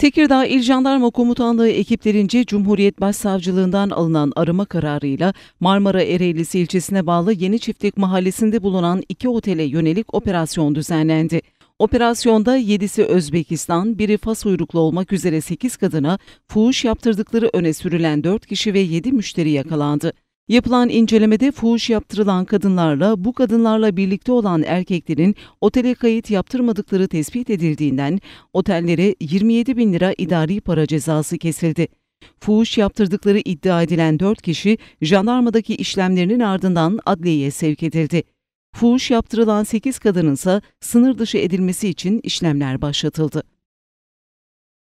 Tekirdağ İl Jandarma Komutanlığı ekiplerince Cumhuriyet Başsavcılığından alınan arama kararıyla Marmara Ereğlisi ilçesine bağlı Yeni Çiftlik Mahallesi'nde bulunan iki otele yönelik operasyon düzenlendi. Operasyonda 7'si Özbekistan, biri Fas uyruklu olmak üzere 8 kadına fuhuş yaptırdıkları öne sürülen 4 kişi ve 7 müşteri yakalandı. Yapılan incelemede fuhuş yaptırılan kadınlarla bu kadınlarla birlikte olan erkeklerin otele kayıt yaptırmadıkları tespit edildiğinden otellere 27 bin lira idari para cezası kesildi. Fuhuş yaptırdıkları iddia edilen 4 kişi jandarmadaki işlemlerinin ardından adliyeye sevk edildi. Fuhuş yaptırılan 8 kadının ise sınır dışı edilmesi için işlemler başlatıldı.